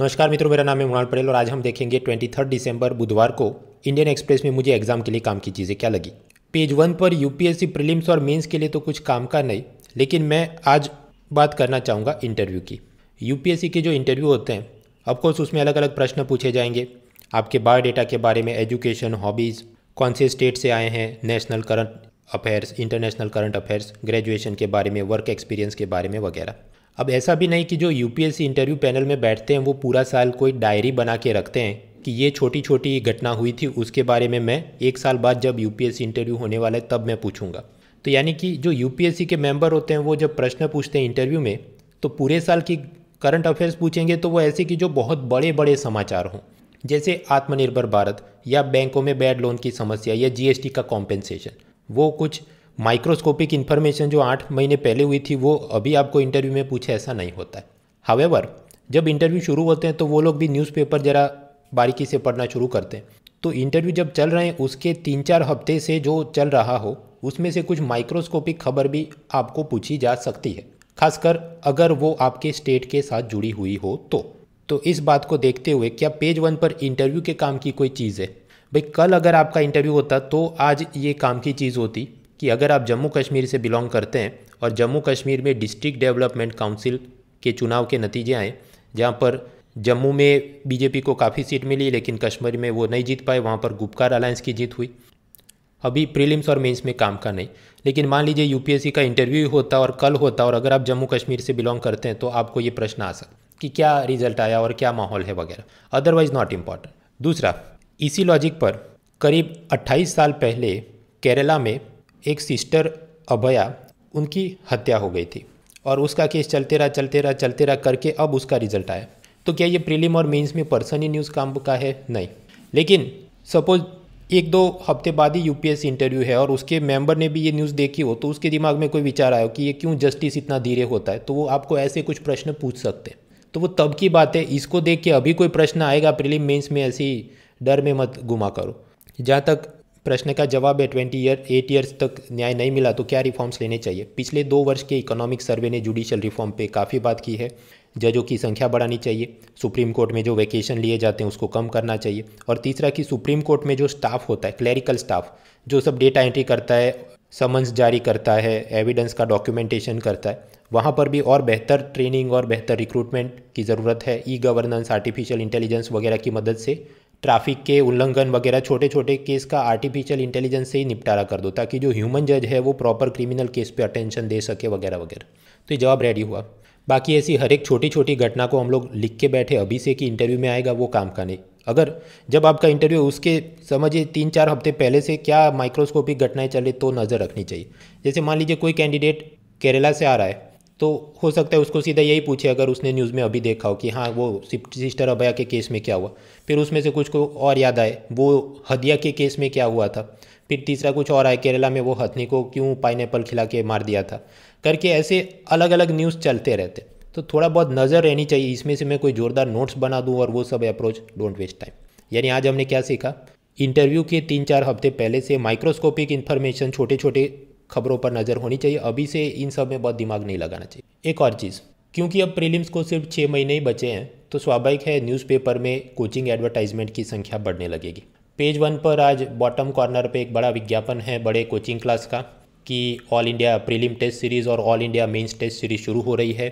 नमस्कार मित्रों मेरा नाम है मुणाल पटेल और आज हम देखेंगे 23 दिसंबर बुधवार को इंडियन एक्सप्रेस में मुझे एग्जाम के लिए काम की चीज़ें क्या लगी पेज वन पर यूपीएससी प्रीलिम्स और मेंस के लिए तो कुछ काम का नहीं लेकिन मैं आज बात करना चाहूँगा इंटरव्यू की यूपीएससी के जो इंटरव्यू होते हैं ऑफकोर्स उसमें अलग अलग प्रश्न पूछे जाएंगे आपके बायोडेटा के बारे में एजुकेशन हॉबीज़ कौन से स्टेट से आए हैं national current affairs international current affairs graduation के बारे में वर्क एक्सपीरियंस के बारे में वगैरह अब ऐसा भी नहीं कि जो यूपीएससी इंटरव्यू पैनल में बैठते हैं वो पूरा साल कोई डायरी बना के रखते हैं कि ये छोटी छोटी घटना हुई थी उसके बारे में मैं एक साल बाद जब यूपीएससी इंटरव्यू होने वाला है तब मैं पूछूंगा तो यानी कि जो यूपीएससी के मेंबर होते हैं वो जब प्रश्न पूछते हैं इंटरव्यू में तो पूरे साल की करंट अफेयर्स पूछेंगे तो वो ऐसे कि जो बहुत बड़े बड़े समाचार हों जैसे आत्मनिर्भर भारत या बैंकों में बैड लोन की समस्या या जीएसटी का कॉम्पेंसेशन वो कुछ माइक्रोस्कोपिक इन्फॉर्मेशन जो आठ महीने पहले हुई थी वो अभी आपको इंटरव्यू में पूछे ऐसा नहीं होता है हावेवर जब इंटरव्यू शुरू होते हैं तो वो लोग भी न्यूज़पेपर ज़रा बारीकी से पढ़ना शुरू करते हैं तो इंटरव्यू जब चल रहे हैं उसके तीन चार हफ्ते से जो चल रहा हो उसमें से कुछ माइक्रोस्कोपिक खबर भी आपको पूछी जा सकती है खासकर अगर वो आपके स्टेट के साथ जुड़ी हुई हो तो तो इस बात को देखते हुए क्या पेज वन पर इंटरव्यू के काम की कोई चीज़ है भाई कल अगर आपका इंटरव्यू होता तो आज ये काम की चीज़ होती कि अगर आप जम्मू कश्मीर से बिलोंग करते हैं और जम्मू कश्मीर में डिस्ट्रिक्ट डेवलपमेंट काउंसिल के चुनाव के नतीजे आए जहाँ पर जम्मू में बीजेपी को काफ़ी सीट मिली लेकिन कश्मीर में वो नहीं जीत पाए वहाँ पर गुप्कार अलायंस की जीत हुई अभी प्रीलिम्स और मेंस में काम का नहीं लेकिन मान लीजिए यूपीएससी का इंटरव्यू होता और कल होता और अगर आप जम्मू कश्मीर से बिलोंग करते हैं तो आपको ये प्रश्न आ सकता कि क्या रिजल्ट आया और क्या माहौल है वगैरह अदरवाइज नॉट इम्पॉर्टेंट दूसरा इसी लॉजिक पर करीब 28 साल पहले केरला में एक सिस्टर अभया उनकी हत्या हो गई थी और उसका केस चलते रहा चलते रहा चलते रहा करके अब उसका रिजल्ट आया तो क्या ये प्रीलिम और मेंस में ही न्यूज़ काम का है नहीं लेकिन सपोज एक दो हफ्ते बाद ही यूपीएससी इंटरव्यू है और उसके मेंबर ने भी ये न्यूज़ देखी हो तो उसके दिमाग में कोई विचार आया हो कि ये क्यों जस्टिस इतना धीरे होता है तो वो आपको ऐसे कुछ प्रश्न पूछ सकते हैं तो वो तब की बात है इसको देख के अभी कोई प्रश्न आएगा प्रीलिम मेंस में ऐसी डर में मत गुमा करो जहाँ तक प्रश्न का जवाब है ट्वेंटी ईयर एट ईयर्स तक न्याय नहीं मिला तो क्या रिफॉर्म्स लेने चाहिए पिछले दो वर्ष के इकोनॉमिक सर्वे ने जुडिशल रिफॉर्म पे काफ़ी बात की है जजों की संख्या बढ़ानी चाहिए सुप्रीम कोर्ट में जो वैकेशन लिए जाते हैं उसको कम करना चाहिए और तीसरा कि सुप्रीम कोर्ट में जो स्टाफ होता है क्लैरिकल स्टाफ जो सब डेटा एंट्री करता है समन्स जारी करता है एविडेंस का डॉक्यूमेंटेशन करता है वहाँ पर भी और बेहतर ट्रेनिंग और बेहतर रिक्रूटमेंट की ज़रूरत है ई गवर्नेंस आर्टिफिशियल इंटेलिजेंस वगैरह की मदद से ट्रैफिक के उल्लंघन वगैरह छोटे छोटे केस का आर्टिफिशियल इंटेलिजेंस से ही निपटारा कर दो ताकि जो ह्यूमन जज है वो प्रॉपर क्रिमिनल केस पे अटेंशन दे सके वगैरह वगैरह तो ये जवाब रेडी हुआ बाकी ऐसी हर एक छोटी छोटी घटना को हम लोग लिख के बैठे अभी से कि इंटरव्यू में आएगा वो काम का नहीं अगर जब आपका इंटरव्यू उसके समझिए तीन चार हफ्ते पहले से क्या माइक्रोस्कोपिक घटनाएं चले तो नज़र रखनी चाहिए जैसे मान लीजिए कोई कैंडिडेट केरला से आ रहा है तो हो सकता है उसको सीधा यही पूछे अगर उसने न्यूज़ में अभी देखा हो कि हाँ वो सिस्टर अभया के केस में क्या हुआ फिर उसमें से कुछ को और याद आए वो हदिया के केस में क्या हुआ था फिर तीसरा कुछ और आए केरला में वो हथनी को क्यों पाइनएप्पल खिला के मार दिया था करके ऐसे अलग अलग न्यूज़ चलते रहते तो थोड़ा बहुत नज़र रहनी चाहिए इसमें से मैं कोई ज़ोरदार नोट्स बना दूँ और वो सब अप्रोच डोंट वेस्ट टाइम यानी आज हमने क्या सीखा इंटरव्यू के तीन चार हफ्ते पहले से माइक्रोस्कोपिक इन्फॉर्मेशन छोटे छोटे खबरों पर नज़र होनी चाहिए अभी से इन सब में बहुत दिमाग नहीं लगाना चाहिए एक और चीज़ क्योंकि अब प्रीलिम्स को सिर्फ छः महीने ही बचे हैं तो स्वाभाविक है न्यूज़पेपर में कोचिंग एडवर्टाइजमेंट की संख्या बढ़ने लगेगी पेज वन पर आज बॉटम कॉर्नर पे एक बड़ा विज्ञापन है बड़े कोचिंग क्लास का कि all India prelim test series और all India mains test series शुरू हो रही है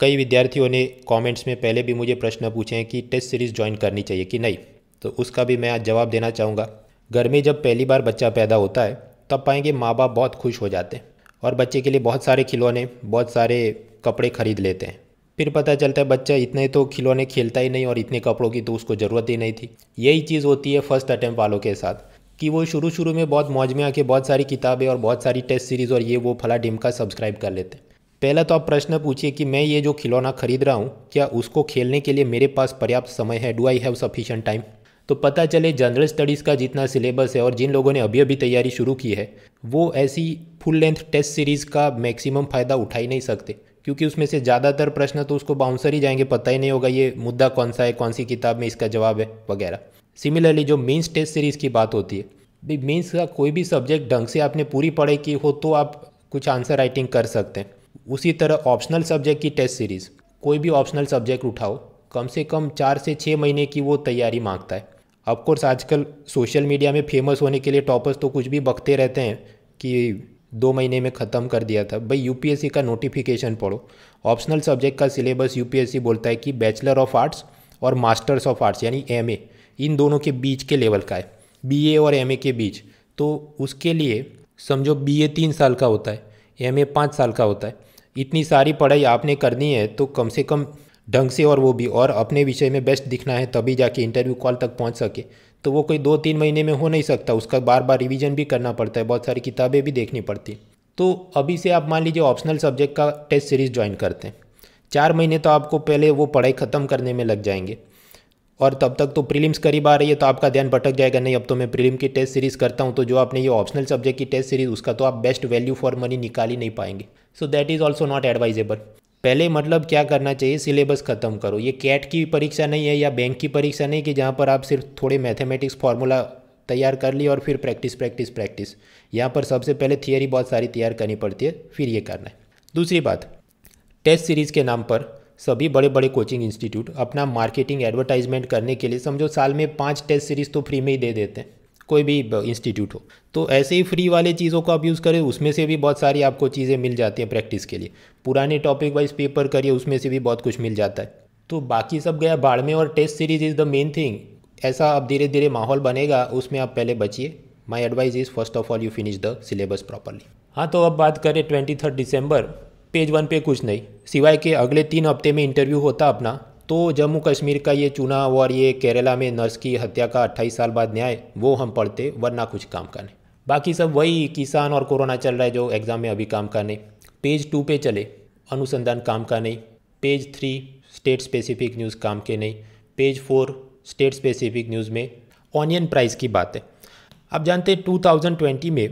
कई विद्यार्थियों ने कमेंट्स में पहले भी मुझे प्रश्न पूछे हैं कि टेस्ट सीरीज़ ज्वाइन करनी चाहिए कि नहीं तो उसका भी मैं आज जवाब देना चाहूँगा घर में जब पहली बार बच्चा पैदा होता है तब पाएंगे माँ बाप बहुत खुश हो जाते हैं और बच्चे के लिए बहुत सारे खिलौने बहुत सारे कपड़े खरीद लेते हैं फिर पता चलता है बच्चा इतने तो खिलौने खेलता ही नहीं और इतने कपड़ों की तो उसको ज़रूरत ही नहीं थी यही चीज़ होती है फर्स्ट अटैम्प्ट वालों के साथ कि वो शुरू शुरू में बहुत मौज में आके बहुत सारी किताबें और बहुत सारी टेस्ट सीरीज़ और ये वो फला का सब्सक्राइब कर लेते हैं पहला तो आप प्रश्न पूछिए कि मैं ये जो खिलौना खरीद रहा हूँ क्या उसको खेलने के लिए मेरे पास पर्याप्त समय है do I have sufficient time तो पता चले जनरल स्टडीज़ का जितना सिलेबस है और जिन लोगों ने अभी अभी तैयारी शुरू की है वो ऐसी फुल लेंथ टेस्ट सीरीज़ का मैक्सिमम फ़ायदा उठा ही नहीं सकते क्योंकि उसमें से ज़्यादातर प्रश्न तो उसको बाउंसर ही जाएंगे पता ही नहीं होगा ये मुद्दा कौन सा है कौन सी किताब में इसका जवाब है वगैरह सिमिलरली जो मीन्स टेस्ट सीरीज़ की बात होती है भाई मीन्स का कोई भी सब्जेक्ट ढंग से आपने पूरी पढ़े की हो तो आप कुछ आंसर राइटिंग कर सकते हैं उसी तरह ऑप्शनल सब्जेक्ट की टेस्ट सीरीज़ कोई भी ऑप्शनल सब्जेक्ट उठाओ कम से कम चार से छः महीने की वो तैयारी मांगता है ऑफकोर्स आजकल सोशल मीडिया में फेमस होने के लिए टॉपर्स तो कुछ भी बकते रहते हैं कि दो महीने में ख़त्म कर दिया था भाई यू का नोटिफिकेशन पढ़ो ऑप्शनल सब्जेक्ट का सिलेबस यू बोलता है कि बैचलर ऑफ आर्ट्स और मास्टर्स ऑफ आर्ट्स यानी एम इन दोनों के बीच के लेवल का है बी और एम के बीच तो उसके लिए समझो ए तीन साल का होता है ए पाँच साल का होता है इतनी सारी पढ़ाई आपने करनी है तो कम से कम ढंग से और वो भी और अपने विषय में बेस्ट दिखना है तभी जाके इंटरव्यू कॉल तक पहुंच सके तो वो कोई दो तीन महीने में हो नहीं सकता उसका बार बार रिवीजन भी करना पड़ता है बहुत सारी किताबें भी देखनी पड़ती तो अभी से आप मान लीजिए ऑप्शनल सब्जेक्ट का टेस्ट सीरीज़ ज्वाइन करते हैं चार महीने तो आपको पहले वो पढ़ाई ख़त्म करने में लग जाएंगे और तब तक तो प्रीलिम्स करीब आ रही है तो आपका ध्यान भटक जाएगा नहीं अब तो मैं प्रीलिम की टेस्ट सीरीज़ करता हूँ तो जो आपने ये ऑप्शनल सब्जेक्ट की टेस्ट सीरीज़ उसका तो आप बेस्ट वैल्यू फॉर मनी निकाल ही नहीं पाएंगे so that is also not advisable पहले मतलब क्या करना चाहिए सिलेबस ख़त्म करो ये कैट की परीक्षा नहीं है या बैंक की परीक्षा नहीं कि जहाँ पर आप सिर्फ थोड़े मैथमेटिक्स फार्मूला तैयार कर ली और फिर प्रैक्टिस प्रैक्टिस प्रैक्टिस यहाँ पर सबसे पहले थियोरी बहुत सारी तैयार करनी पड़ती है फिर ये करना है दूसरी बात टेस्ट सीरीज़ के नाम पर सभी बड़े बड़े कोचिंग इंस्टीट्यूट अपना मार्केटिंग एडवर्टाइजमेंट करने के लिए समझो साल में पाँच टेस्ट सीरीज़ तो फ्री में ही दे देते हैं कोई भी इंस्टीट्यूट हो तो ऐसे ही फ्री वाले चीज़ों को आप यूज़ करें उसमें से भी बहुत सारी आपको चीज़ें मिल जाती हैं प्रैक्टिस के लिए पुराने टॉपिक वाइज पेपर करिए उसमें से भी बहुत कुछ मिल जाता है तो बाकी सब गया बाढ़ में और test series is the main thing ऐसा आप धीरे धीरे माहौल बनेगा उसमें आप पहले बचिए my advice is first of all you finish the syllabus properly हाँ तो अब बात करें twenty third December page one पे कुछ नहीं सिवाय के अगले तीन हफ्ते में इंटरव्यू होता अपना तो जम्मू कश्मीर का ये चुनाव और ये केरला में नर्स की हत्या का 28 साल बाद न्याय वो हम पढ़ते वरना कुछ काम का नहीं बाकी सब वही किसान और कोरोना चल रहा है जो एग्ज़ाम में अभी काम का नहीं पेज टू पे चले अनुसंधान काम का नहीं page three state specific news काम के नहीं page four state specific news में ऑनियन प्राइस की बात है आप जानते हैं 2020 में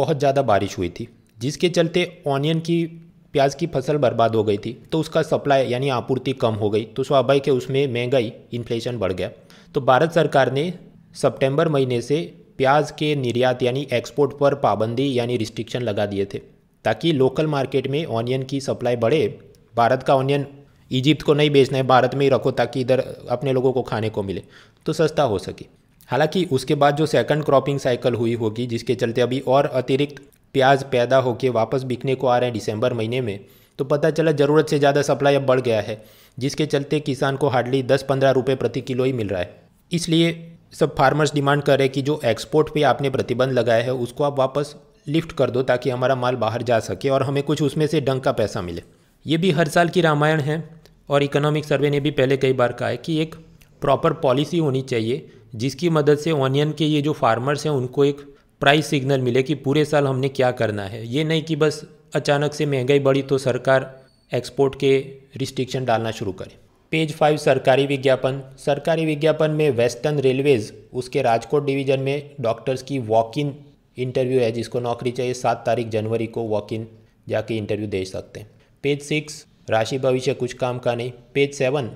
बहुत ज़्यादा बारिश हुई थी जिसके चलते ऑनियन की प्याज की फसल बर्बाद हो गई थी तो उसका सप्लाई यानी आपूर्ति कम हो गई तो स्वाभाविक है उसमें महंगाई इन्फ्लेशन बढ़ गया तो भारत सरकार ने सितंबर महीने से प्याज के निर्यात यानी एक्सपोर्ट पर पाबंदी यानी रिस्ट्रिक्शन लगा दिए थे ताकि लोकल मार्केट में ऑनियन की सप्लाई बढ़े भारत का ऑनियन इजिप्ट को नहीं बेचना है भारत में ही रखो ताकि इधर अपने लोगों को खाने को मिले तो सस्ता हो सके हालांकि उसके बाद जो सेकंड क्रॉपिंग साइकिल हुई होगी जिसके चलते अभी और अतिरिक्त प्याज पैदा होकर वापस बिकने को आ रहे हैं दिसंबर महीने में तो पता चला ज़रूरत से ज़्यादा सप्लाई अब बढ़ गया है जिसके चलते किसान को हार्डली दस पंद्रह रुपये प्रति किलो ही मिल रहा है इसलिए सब फार्मर्स डिमांड कर रहे हैं कि जो एक्सपोर्ट पे आपने प्रतिबंध लगाया है उसको आप वापस लिफ्ट कर दो ताकि हमारा माल बाहर जा सके और हमें कुछ उसमें से डंग का पैसा मिले ये भी हर साल की रामायण है और इकोनॉमिक सर्वे ने भी पहले कई बार कहा है कि एक प्रॉपर पॉलिसी होनी चाहिए जिसकी मदद से ऑनियन के ये जो फार्मर्स हैं उनको एक प्राइस सिग्नल मिले कि पूरे साल हमने क्या करना है ये नहीं कि बस अचानक से महंगाई बढ़ी तो सरकार एक्सपोर्ट के रिस्ट्रिक्शन डालना शुरू करे पेज फाइव सरकारी विज्ञापन सरकारी विज्ञापन में वेस्टर्न रेलवेज़ उसके राजकोट डिवीज़न में डॉक्टर्स की वॉक इन इंटरव्यू है जिसको नौकरी चाहिए सात तारीख जनवरी को वॉक इन जाके इंटरव्यू दे सकते हैं पेज सिक्स राशि भविष्य कुछ काम का नहीं पेज सेवन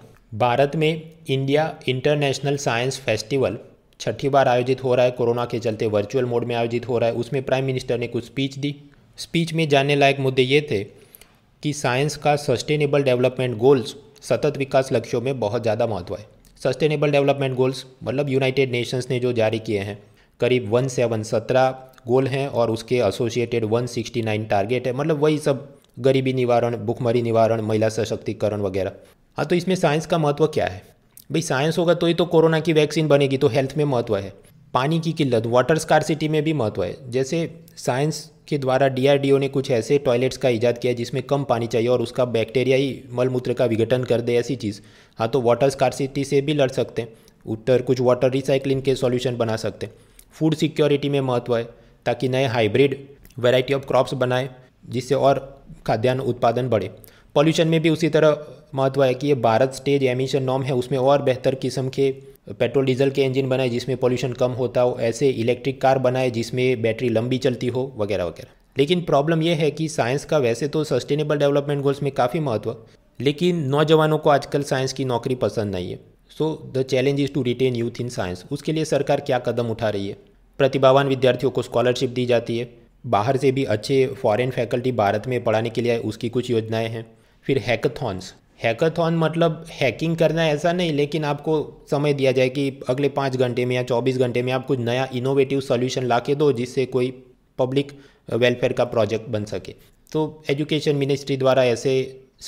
भारत में इंडिया इंटरनेशनल साइंस फेस्टिवल छठी बार आयोजित हो रहा है कोरोना के चलते वर्चुअल मोड में आयोजित हो रहा है उसमें प्राइम मिनिस्टर ने कुछ स्पीच दी स्पीच में जानने लायक मुद्दे ये थे कि साइंस का सस्टेनेबल डेवलपमेंट गोल्स सतत विकास लक्ष्यों में बहुत ज़्यादा महत्व है सस्टेनेबल डेवलपमेंट गोल्स मतलब यूनाइटेड नेशंस ने जो जारी किए हैं करीब वन सेवन सत्रह गोल हैं और उसके associated one sixty nine target है मतलब वही सब गरीबी निवारण भुखमरी निवारण महिला सशक्तिकरण वगैरह हाँ तो इसमें साइंस का महत्व क्या है भाई साइंस होगा तो ही तो कोरोना की वैक्सीन बनेगी तो हेल्थ में महत्व है पानी की किल्लत वाटर स्कारसिटी में भी महत्व है जैसे साइंस के द्वारा डी ने कुछ ऐसे टॉयलेट्स का ईजाद किया जिसमें कम पानी चाहिए और उसका ही मलमूत्र का विघटन कर दे ऐसी चीज़ हाँ तो वाटर स्कारसिटी से भी लड़ सकते हैं उत्तर कुछ वाटर रिसाइकलिंग के सॉल्यूशन बना सकते हैं फूड सिक्योरिटी में महत्व है ताकि नए हाइब्रिड वैरायटी ऑफ क्रॉप्स बनाए जिससे और खाद्यान्न उत्पादन बढ़े पॉल्यूशन में भी उसी तरह महत्व है कि ये भारत स्टेज एमिशन नॉम है उसमें और बेहतर किस्म के पेट्रोल डीजल के इंजन बनाए जिसमें पोल्यूशन कम होता हो ऐसे इलेक्ट्रिक कार बनाए जिसमें बैटरी लंबी चलती हो वगैरह वगैरह लेकिन प्रॉब्लम यह है कि साइंस का वैसे तो सस्टेनेबल डेवलपमेंट गोल्स में काफ़ी महत्व लेकिन नौजवानों को आजकल साइंस की नौकरी पसंद नहीं है so the challenge is to retain youth in science उसके लिए सरकार क्या कदम उठा रही है प्रतिभावान विद्यार्थियों को स्कॉलरशिप दी जाती है बाहर से भी अच्छे फॉरेन फैकल्टी भारत में पढ़ाने के लिए उसकी कुछ योजनाएं हैं फिर हैकथॉन्स हैकाथॉन मतलब हैकिंग करना ऐसा नहीं लेकिन आपको समय दिया जाए कि अगले पाँच घंटे में या चौबीस घंटे में आप कुछ नया इनोवेटिव सोल्यूशन ला के दो जिससे कोई पब्लिक वेलफेयर का प्रोजेक्ट बन सके तो एजुकेशन मिनिस्ट्री द्वारा ऐसे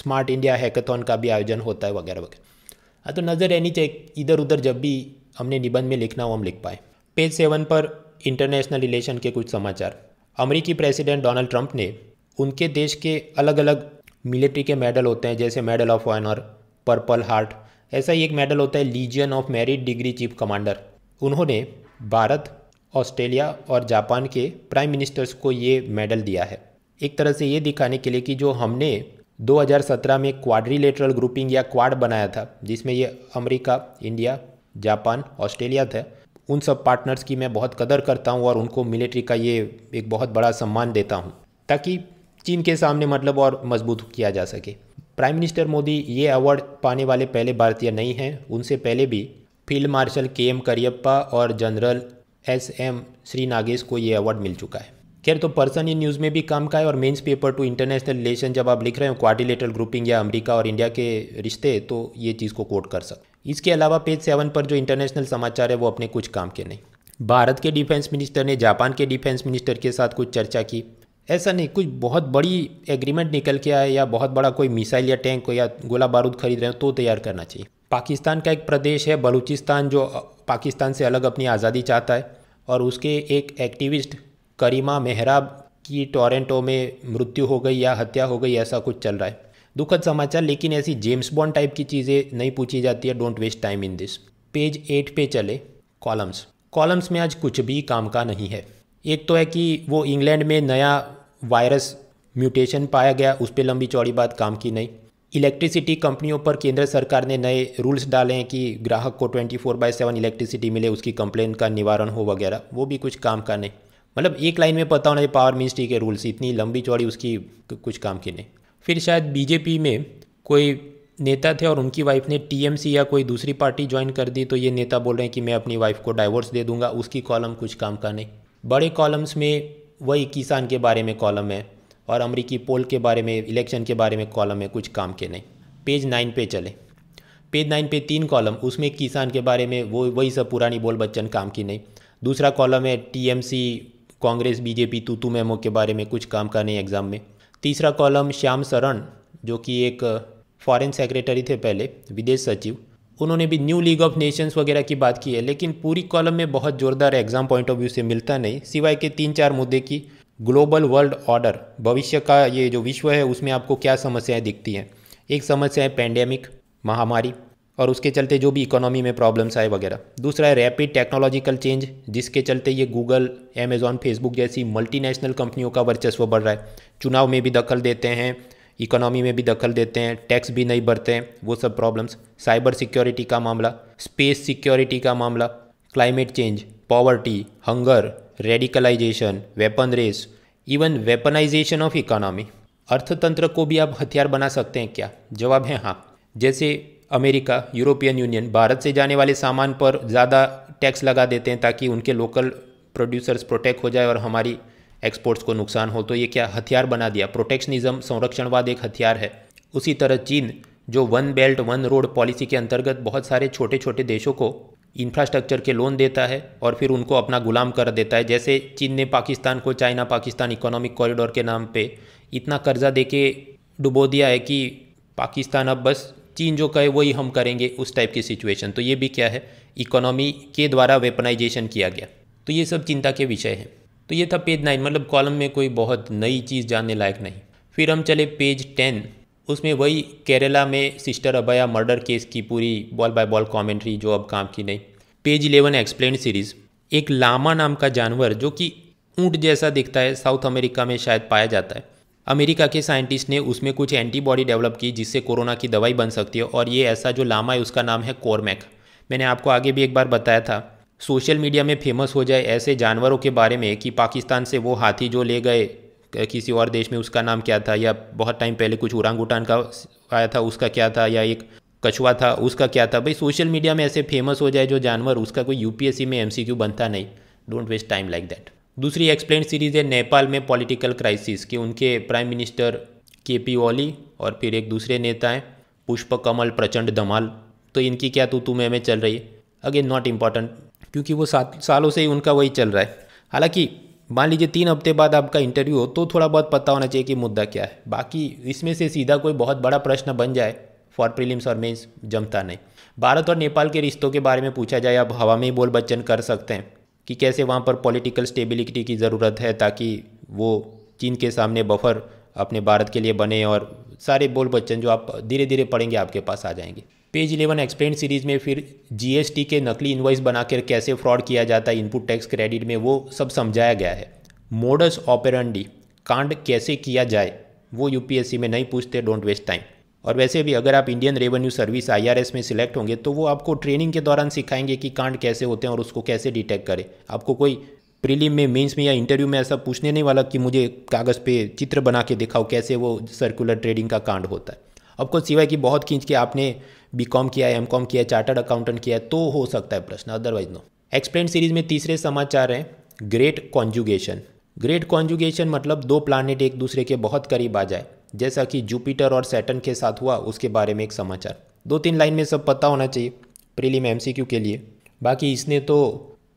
स्मार्ट इंडिया हैकाथॉन का भी आयोजन होता है वगैरह वगैरह हाँ तो नज़र रहनी चाहिए इधर उधर जब भी हमने निबंध में लिखना हो हम लिख पाए पेज सेवन पर इंटरनेशनल रिलेशन के कुछ समाचार अमरीकी प्रेसिडेंट डोनाल्ड ट्रंप ने उनके देश के अलग अलग मिलिट्री के मेडल होते हैं जैसे medal of honour purple heart ऐसा ही एक मेडल होता है legion of merit degree chief commander उन्होंने भारत ऑस्ट्रेलिया और जापान के प्राइम मिनिस्टर्स को ये मेडल दिया है एक तरह से ये दिखाने के लिए कि जो हमने 2017 में क्वाड्रीलेटरल ग्रुपिंग या क्वाड बनाया था जिसमें ये अमेरिका इंडिया जापान ऑस्ट्रेलिया थे उन सब पार्टनर्स की मैं बहुत कदर करता हूँ और उनको मिलिट्री का ये एक बहुत बड़ा सम्मान देता हूँ ताकि चीन के सामने मतलब और मजबूत किया जा सके प्राइम मिनिस्टर मोदी ये अवार्ड पाने वाले पहले भारतीय नहीं हैं उनसे पहले भी field marshal K M Cariappa और general S M Shri Nagesh को ये अवार्ड मिल चुका है खैर तो पर्सन इन न्यूज़ में भी काम का है और mains paper two international relation जब आप लिख रहे हो क्वारिलेटरल ग्रुपिंग या अमेरिका और इंडिया के रिश्ते तो ये चीज़ को कोट कर सकते इसके अलावा पेज सेवन पर जो इंटरनेशनल समाचार है वो अपने कुछ काम के नहीं भारत के डिफेंस मिनिस्टर ने जापान के डिफेंस मिनिस्टर के साथ कुछ चर्चा की ऐसा नहीं कुछ बहुत बड़ी एग्रीमेंट निकल के आए या बहुत बड़ा कोई मिसाइल या टैंक या गोला बारूद खरीद रहे हो तो तैयार करना चाहिए पाकिस्तान का एक प्रदेश है बलूचिस्तान जो पाकिस्तान से अलग अपनी आज़ादी चाहता है और उसके एक एक्टिविस्ट करीमा मेहराब की टोरेंटो में मृत्यु हो गई या हत्या हो गई ऐसा कुछ चल रहा है दुखद समाचार लेकिन ऐसी जेम्स बॉन्ड टाइप की चीज़ें नहीं पूछी जाती है don't waste time in this page eight पे चले कॉलम्स कॉलम्स में आज कुछ भी काम का नहीं है एक तो है कि वो इंग्लैंड में नया वायरस म्यूटेशन पाया गया उस पर लंबी चौड़ी बात काम की नहीं इलेक्ट्रिसिटी कंपनियों पर केंद्र सरकार ने नए रूल्स डाले हैं कि ग्राहक को 24 फोर बाय सेवन इलेक्ट्रिसिटी मिले उसकी कंप्लेन का निवारण हो वगैरह वो भी कुछ काम का नहीं मतलब एक लाइन में पता होना पावर मिनिस्ट्री के रूल्स इतनी लंबी चौड़ी उसकी कुछ काम की नहीं फिर शायद बीजेपी में कोई नेता थे और उनकी वाइफ ने टीएमसी या कोई दूसरी पार्टी ज्वाइन कर दी तो ये नेता बोल रहे हैं कि मैं अपनी वाइफ को डाइवोर्स दे दूंगा उसकी कॉलम कुछ काम का नहीं बड़े कॉलम्स में वही किसान के बारे में कॉलम है और अमरीकी पोल के बारे में इलेक्शन के बारे में कॉलम है कुछ काम के नहीं पेज नाइन पे चले पेज नाइन पे तीन कॉलम उसमें किसान के बारे में वो वही सब पुरानी बोल बच्चन काम की नहीं दूसरा कॉलम है टीएमसी कांग्रेस बीजेपी तूतू मेमो के बारे में कुछ काम का नहीं एग्ज़ाम में तीसरा कॉलम श्याम शरण जो कि एक फॉरेन सेक्रेटरी थे पहले विदेश सचिव उन्होंने भी न्यू लीग ऑफ नेशंस वगैरह की बात की है लेकिन पूरी कॉलम में बहुत जोरदार एग्जाम पॉइंट ऑफ व्यू से मिलता नहीं सिवाय के तीन चार मुद्दे की ग्लोबल वर्ल्ड ऑर्डर भविष्य का ये जो विश्व है उसमें आपको क्या समस्याएं दिखती हैं एक समस्या है पैंडेमिक महामारी और उसके चलते जो भी इकोनॉमी में प्रॉब्लम्स आए वगैरह दूसरा है रैपिड टेक्नोलॉजिकल चेंज जिसके चलते ये गूगल अमेजॉन फेसबुक जैसी मल्टीनेशनल कंपनियों का वर्चस्व बढ़ रहा है चुनाव में भी दखल देते हैं इकोनॉमी में भी दखल देते हैं टैक्स भी नहीं भरते हैं वो सब प्रॉब्लम्स साइबर सिक्योरिटी का मामला स्पेस सिक्योरिटी का मामला climate change poverty hunger radicalisation weapon race even weaponisation of economy अर्थतंत्र को भी आप हथियार बना सकते हैं क्या जवाब है हाँ जैसे अमेरिका यूरोपियन यूनियन भारत से जाने वाले सामान पर ज़्यादा टैक्स लगा देते हैं ताकि उनके लोकल प्रोड्यूसर्स प्रोटेक्ट हो जाए और हमारी एक्सपोर्ट्स को नुकसान हो तो ये क्या हथियार बना दिया प्रोटेक्शनिज्म संरक्षणवाद एक हथियार है उसी तरह चीन जो one belt one road policy के अंतर्गत बहुत सारे छोटे छोटे देशों को इंफ्रास्ट्रक्चर के लोन देता है और फिर उनको अपना गुलाम कर देता है जैसे चीन ने पाकिस्तान को चाइना पाकिस्तान इकोनॉमिक कॉरिडोर के नाम पे इतना कर्जा दे के डुबो दिया है कि पाकिस्तान अब बस चीन जो कहे वही हम करेंगे उस टाइप की सिचुएशन तो ये भी क्या है इकोनॉमी के द्वारा वेपनाइजेशन किया गया तो ये सब चिंता के विषय हैं तो ये था पेज नाइन मतलब कॉलम में कोई बहुत नई चीज़ जानने लायक नहीं फिर हम चले पेज टेन उसमें वही केरला में सिस्टर अभया मर्डर केस की पूरी बॉल बाय बॉल कॉमेंट्री जो अब काम की नहीं पेज इलेवन एक्सप्लेन सीरीज़ एक लामा नाम का जानवर जो कि ऊँट जैसा दिखता है साउथ अमेरिका में शायद पाया जाता है अमेरिका के साइंटिस्ट ने उसमें कुछ एंटीबॉडी डेवलप की जिससे कोरोना की दवाई बन सकती है और ये ऐसा जो लामा है उसका नाम है कोरमैक मैंने आपको आगे भी एक बार बताया था सोशल मीडिया में फेमस हो जाए ऐसे जानवरों के बारे में कि पाकिस्तान से वो हाथी जो ले गए किसी और देश में उसका नाम क्या था या बहुत टाइम पहले कुछ उरांग उटान का आया था उसका क्या था या एक कछुआ था उसका क्या था भाई सोशल मीडिया में ऐसे फेमस हो जाए जो जानवर उसका कोई यूपीएससी में एमसीक्यू बनता नहीं don't waste time like that दूसरी एक्सप्लेन सीरीज़ है नेपाल में पॉलिटिकल क्राइसिस कि उनके प्राइम मिनिस्टर के पी ओली और फिर एक दूसरे नेता हैं पुष्प कमल प्रचंड धमाल तो इनकी क्या तो तुम्हें हमें चल रही है अगेन नॉट इम्पॉर्टेंट क्योंकि वो सात सालों से ही उनका वही चल रहा है हालांकि मान लीजिए तीन हफ्ते बाद आपका इंटरव्यू हो तो थोड़ा बहुत पता होना चाहिए कि मुद्दा क्या है बाकी इसमें से सीधा कोई बहुत बड़ा प्रश्न बन जाए फॉर प्रीलिम्स और मेंस जमता नहीं भारत और नेपाल के रिश्तों के बारे में पूछा जाए आप हवा में ही बोल बच्चन कर सकते हैं कि कैसे वहाँ पर पॉलिटिकल स्टेबिलिटी की ज़रूरत है ताकि वो चीन के सामने बफर अपने भारत के लिए बने और सारे बोल बच्चन जो आप धीरे धीरे पढ़ेंगे आपके पास आ जाएंगे पेज इलेवन एक्सप्लेन सीरीज़ में फिर जीएसटी के नकली इन्वाइस बनाकर कैसे फ्रॉड किया जाता है इनपुट टैक्स क्रेडिट में वो सब समझाया गया है मोडस ऑपरेंडी कांड कैसे किया जाए वो यूपीएससी में नहीं पूछते डोंट वेस्ट टाइम और वैसे भी अगर आप इंडियन रेवेन्यू सर्विस आईआरएस में सिलेक्ट होंगे तो वो आपको ट्रेनिंग के दौरान सिखाएंगे कि कांड कैसे होते हैं और उसको कैसे डिटेक्ट करें आपको कोई प्रीलिम में मेंस में या इंटरव्यू में ऐसा पूछने नहीं वाला कि मुझे कागज़ पे चित्र बना के दिखाओ कैसे वो सर्कुलर ट्रेडिंग का कांड होता है आपको सिवाय कि बहुत खींच के आपने बी कॉम किया है एम कॉम किया है चार्टर्ड अकाउंटेंट किया है तो हो सकता है प्रश्न अदरवाइज नो एक्सप्लेन सीरीज में तीसरे समाचार हैं ग्रेट कॉन्जुगेशन ग्रेट कॉन्जुगेशन मतलब दो प्लानिट एक दूसरे के बहुत करीब आ जाए जैसा कि जुपिटर और सैटन के साथ हुआ उसके बारे में एक समाचार दो तीन लाइन में सब पता होना चाहिए प्रीलिम एम के लिए बाकी इसने तो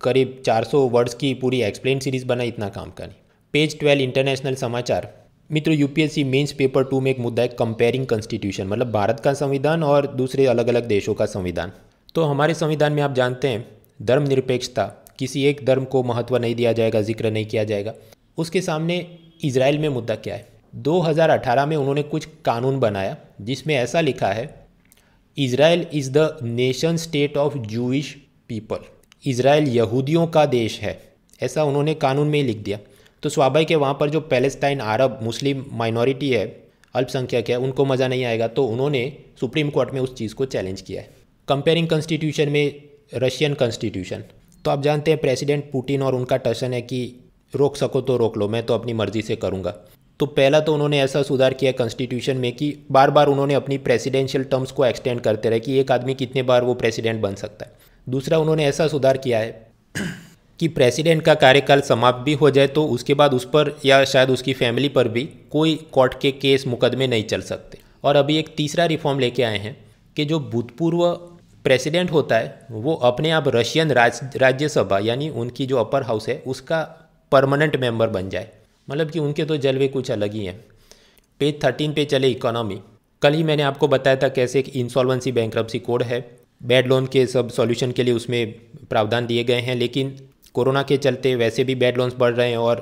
करीब 400 वर्ड्स की पूरी एक्सप्लेन सीरीज बनाई इतना काम का नहीं पेज 12 इंटरनेशनल समाचार मित्रों यूपीएससी मेंस पेपर टू में एक मुद्दा है कंपेयरिंग कॉन्स्टिट्यूशन मतलब भारत का संविधान और दूसरे अलग अलग देशों का संविधान तो हमारे संविधान में आप जानते हैं धर्मनिरपेक्षता किसी एक धर्म को महत्व नहीं दिया जाएगा जिक्र नहीं किया जाएगा उसके सामने इसराइल में मुद्दा क्या है 2018 में उन्होंने कुछ कानून बनाया जिसमें ऐसा लिखा है Israel is the nation state of Jewish people Israel यहूदियों का देश है ऐसा उन्होंने कानून में ही लिख दिया तो स्वाभाविक है वहाँ पर जो पैलेस्टाइन अरब मुस्लिम माइनॉरिटी है अल्पसंख्यक है उनको मज़ा नहीं आएगा तो उन्होंने सुप्रीम कोर्ट में उस चीज़ को चैलेंज किया है कंपेयरिंग कॉन्स्टिट्यूशन में रशियन कॉन्स्टिट्यूशन तो आप जानते हैं प्रेसिडेंट पुटिन और उनका टशन है कि रोक सको तो रोक लो मैं तो अपनी मर्ज़ी से करूँगा तो पहला तो उन्होंने ऐसा सुधार किया कॉन्स्टिट्यूशन में कि बार बार उन्होंने अपनी प्रेसिडेंशियल टर्म्स को एक्सटेंड करते रहे कि एक आदमी कितने बार वो प्रेसिडेंट बन सकता है दूसरा उन्होंने ऐसा सुधार किया है कि प्रेसिडेंट का कार्यकाल समाप्त भी हो जाए तो उसके बाद उस पर या शायद उसकी फैमिली पर भी कोई कोर्ट के केस मुकदमे नहीं चल सकते और अभी एक तीसरा रिफॉर्म लेके आए हैं कि जो भूतपूर्व प्रेसिडेंट होता है वो अपने आप रशियन राज राज्यसभा यानी उनकी जो अपर हाउस है उसका परमानेंट मेंबर बन जाए मतलब कि उनके तो जलवे कुछ अलग ही हैं पेज थर्टीन पे चले इकोनॉमी कल ही मैंने आपको बताया था कैसे एक इंसॉल्वेंसी बैंक्रप्सी कोड है बैड लोन के सब सॉल्यूशन के लिए उसमें प्रावधान दिए गए हैं लेकिन कोरोना के चलते वैसे भी बैड लोन्स बढ़ रहे हैं और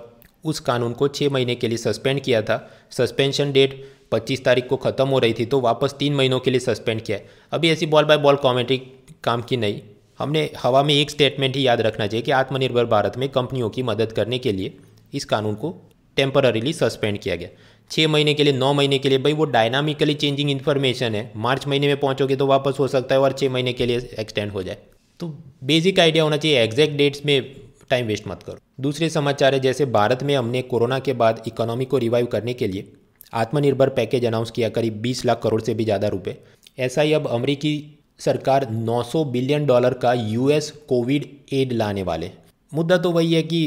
उस कानून को छः महीने के लिए सस्पेंड किया था सस्पेंशन डेट पच्चीस तारीख को ख़त्म हो रही थी तो वापस तीन महीनों के लिए सस्पेंड किया है अभी ऐसी बॉल बाय बॉल कॉमेंट्री काम की नहीं हमने हवा में एक स्टेटमेंट ही याद रखना चाहिए कि आत्मनिर्भर भारत में कंपनियों की मदद करने के लिए इस कानून को टेम्पररीली सस्पेंड किया गया छः महीने के लिए नौ महीने के लिए भाई वो डायनामिकली चेंजिंग इन्फॉर्मेशन है मार्च महीने में पहुँचोगे तो वापस हो सकता है और छः महीने के लिए एक्सटेंड हो जाए तो बेसिक आइडिया होना चाहिए एग्जैक्ट डेट्स में टाइम वेस्ट मत करो दूसरे समाचार है जैसे भारत में हमने कोरोना के बाद इकोनॉमी को रिवाइव करने के लिए आत्मनिर्भर पैकेज अनाउंस किया करीब 20 लाख करोड़ से भी ज़्यादा रुपए ऐसा ही अब अमरीकी सरकार 900 billion dollar US COVID aid एड लाने वाले मुद्दा तो वही है कि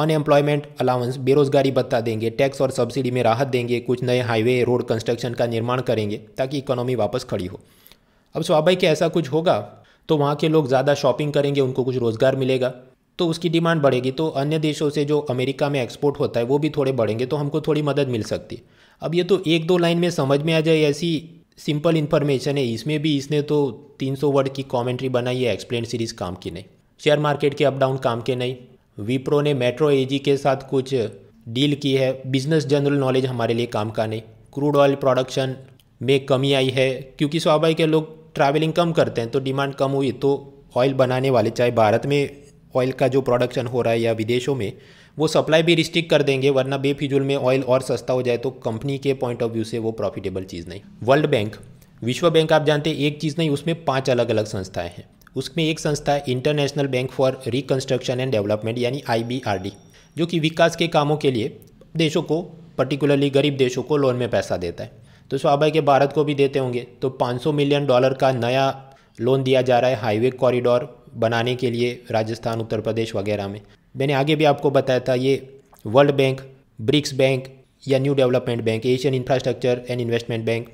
अनएम्प्लॉयमेंट अलाउंस बेरोजगारी भत्ता देंगे टैक्स और सब्सिडी में राहत देंगे कुछ नए हाईवे रोड कंस्ट्रक्शन का निर्माण करेंगे ताकि इकोनॉमी वापस खड़ी हो अब स्वाभाविक ऐसा कुछ होगा तो वहाँ के लोग ज़्यादा शॉपिंग करेंगे उनको कुछ रोज़गार मिलेगा तो उसकी डिमांड बढ़ेगी तो अन्य देशों से जो अमेरिका में एक्सपोर्ट होता है वो भी थोड़े बढ़ेंगे तो हमको थोड़ी मदद मिल सकती है अब ये तो एक दो लाइन में समझ में आ जाए ऐसी सिंपल इन्फॉर्मेशन है इसमें भी इसने तो 300 वर्ड की कॉमेंट्री बनाई है एक्सप्लेन सीरीज काम की नहीं शेयर मार्केट के अप डाउन काम के नहीं विप्रो ने मेट्रो एजी के साथ कुछ डील की है बिजनेस जनरल नॉलेज हमारे लिए काम का नहीं क्रूड ऑयल प्रोडक्शन में कमी आई है क्योंकि स्वाभाविक है लोग ट्रैवलिंग कम करते हैं तो डिमांड कम हुई तो ऑयल बनाने वाले चाहे भारत में ऑयल का जो प्रोडक्शन हो रहा है या विदेशों में वो सप्लाई भी रिस्ट्रिक्ट कर देंगे वरना बेफिजूल में ऑयल और सस्ता हो जाए तो कंपनी के पॉइंट ऑफ व्यू से वो प्रॉफिटेबल चीज़ नहीं वर्ल्ड बैंक विश्व बैंक आप जानते हैं एक चीज़ नहीं उसमें पाँच अलग अलग संस्थाएँ हैं उसमें एक संस्था है international bank for reconstruction and development यानी आई जो कि विकास के कामों के लिए देशों को पर्टिकुलरली गरीब देशों को लोन में पैसा देता है तो स्वाभाविक के भारत को भी देते होंगे तो 500 मिलियन डॉलर का नया लोन दिया जा रहा है हाईवे कॉरिडोर बनाने के लिए राजस्थान उत्तर प्रदेश वगैरह में मैंने आगे भी आपको बताया था ये वर्ल्ड बैंक ब्रिक्स बैंक या new development bank Asian infrastructure and investment bank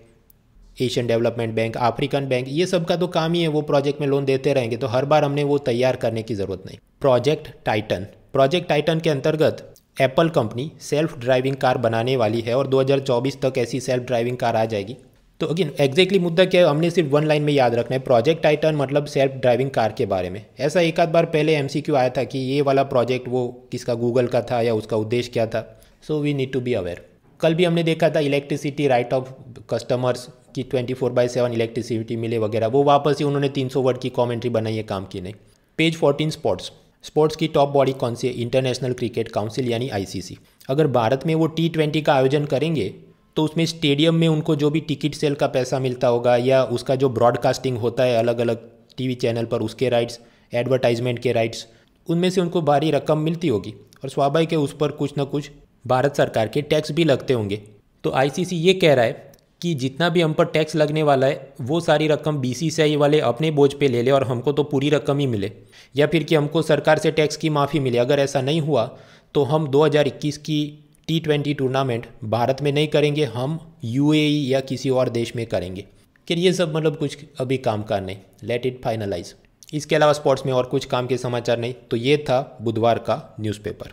Asian development bank African bank ये सब का तो काम ही है वो प्रोजेक्ट में लोन देते रहेंगे तो हर बार हमने वो तैयार करने की ज़रूरत नहीं प्रोजेक्ट टाइटन प्रोजेक्ट टाइटन के अंतर्गत Apple company self driving car बनाने वाली है और 2024 तक ऐसी सेल्फ ड्राइविंग कार आ जाएगी तो अगेन एग्जैक्टली मुद्दा क्या है हमने सिर्फ वन लाइन में याद रखना है प्रोजेक्ट टाइटन मतलब सेल्फ ड्राइविंग कार के बारे में ऐसा एक आध बार पहले एम आया था कि ये वाला प्रोजेक्ट वो किसका गूगल का था या उसका उद्देश्य क्या था so we need to be aware कल भी हमने देखा था इलेक्ट्रिसिटी राइट ऑफ कस्टमर्स की twenty four by seven electricity मिले वगैरह वो वापस ही उन्होंने तीन सौ वर्ड की कॉमेंट्री बनाई है काम की नहीं पेज फोर्टीन स्पोर्ट्स स्पोर्ट्स की टॉप बॉडी कौन सी है इंटरनेशनल क्रिकेट काउंसिल यानी आईसीसी अगर भारत में वो टी ट्वेंटी का आयोजन करेंगे तो उसमें स्टेडियम में उनको जो भी टिकट सेल का पैसा मिलता होगा या उसका जो ब्रॉडकास्टिंग होता है अलग अलग टीवी चैनल पर उसके राइट्स एडवर्टाइजमेंट के राइट्स उनमें से उनको भारी रकम मिलती होगी और स्वाभाविक है उस पर कुछ ना कुछ भारत सरकार के टैक्स भी लगते होंगे तो आईसीसी ये कह रहा है कि जितना भी हम पर टैक्स लगने वाला है वो सारी रकम बीसीसीआई वाले अपने बोझ पे ले ले और हमको तो पूरी रकम ही मिले या फिर कि हमको सरकार से टैक्स की माफ़ी मिले अगर ऐसा नहीं हुआ तो हम 2021 की टी ट्वेंटी टूर्नामेंट भारत में नहीं करेंगे हम यू e या किसी और देश में करेंगे कि ये सब मतलब कुछ अभी काम का नहीं लेट इट फाइनलाइज इसके अलावा स्पोर्ट्स में और कुछ काम के समाचार नहीं तो ये था बुधवार का न्यूज़पेपर